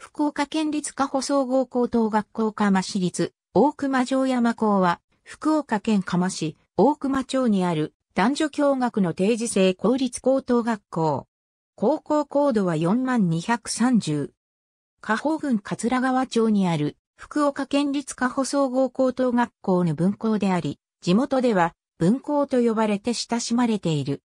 福岡県立加穂総合高等学校釜市立大熊城山校は、福岡県釜市大熊町にある男女共学の定時制公立高等学校。高校高度は4230。加穂郡桂川町にある福岡県立加穂総合高等学校の分校であり、地元では分校と呼ばれて親しまれている。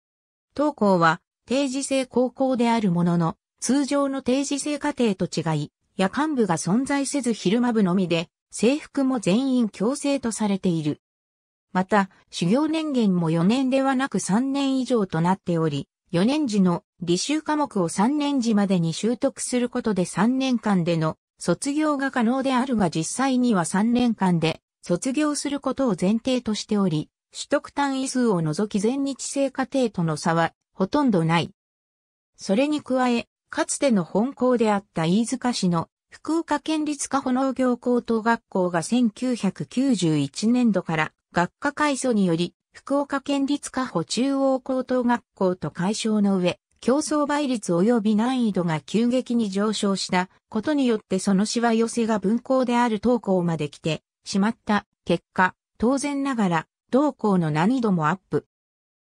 当校は定時制高校であるものの、通常の定時制課程と違い、夜間部が存在せず昼間部のみで、制服も全員強制とされている。また、修行年限も4年ではなく3年以上となっており、4年時の履修科目を3年時までに習得することで3年間での卒業が可能であるが実際には3年間で卒業することを前提としており、取得単位数を除き全日制課程との差はほとんどない。それに加え、かつての本校であった飯塚市の福岡県立加保農業高等学校が1991年度から学科改祖により福岡県立加保中央高等学校と解消の上、競争倍率及び難易度が急激に上昇したことによってそのしわ寄せが分校である東校まで来てしまった結果、当然ながら同校の難易度もアップ。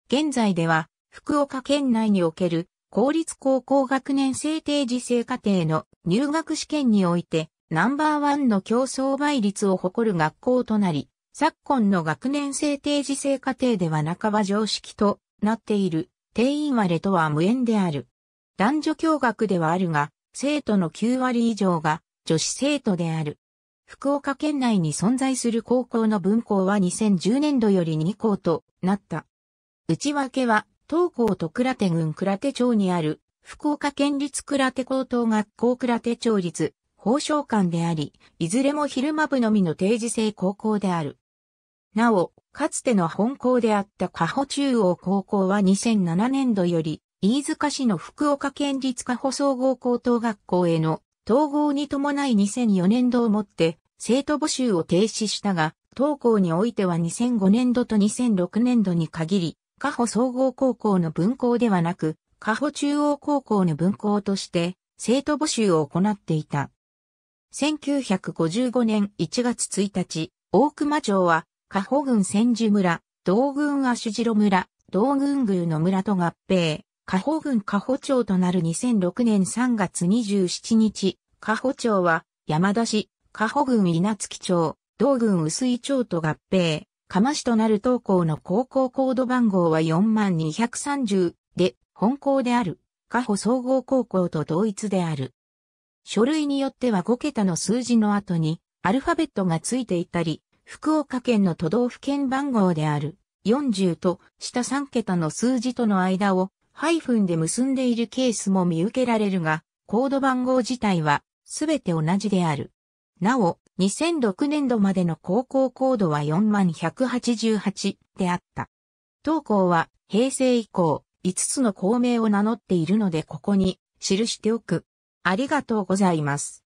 現在では福岡県内における公立高校学年制定時制課程の入学試験において、ナンバーワンの競争倍率を誇る学校となり、昨今の学年制定時制課程では半ば常識となっている定員割れとは無縁である。男女共学ではあるが、生徒の9割以上が女子生徒である。福岡県内に存在する高校の分校は2010年度より2校となった。内訳は東高と倉手郡倉手町にある、福岡県立倉手高等学校倉手町立、法商館であり、いずれも昼間部のみの定時制高校である。なお、かつての本校であった加穂中央高校は2007年度より、飯塚市の福岡県立加穂総合高等学校への統合に伴い2004年度をもって生徒募集を停止したが、当校においては2005年度と2006年度に限り、加保総合高校の分校ではなく、加保中央高校の分校として、生徒募集を行っていた。1955年1月1日、大熊町は、加保郡千住村、道郡足城村、道郡宮の村と合併、加保郡加保町となる2006年3月27日、加保町は、山田市、加保郡稲月町、道郡薄井町と合併、釜市となる東校の高校コード番号は4230で、本校である、加保総合高校と同一である。書類によっては5桁の数字の後に、アルファベットがついていたり、福岡県の都道府県番号である、40と下3桁の数字との間をハイフンで結んでいるケースも見受けられるが、コード番号自体はすべて同じである。なお、2006年度までの高校高度は4188であった。当校は平成以降5つの校名を名乗っているのでここに記しておく。ありがとうございます。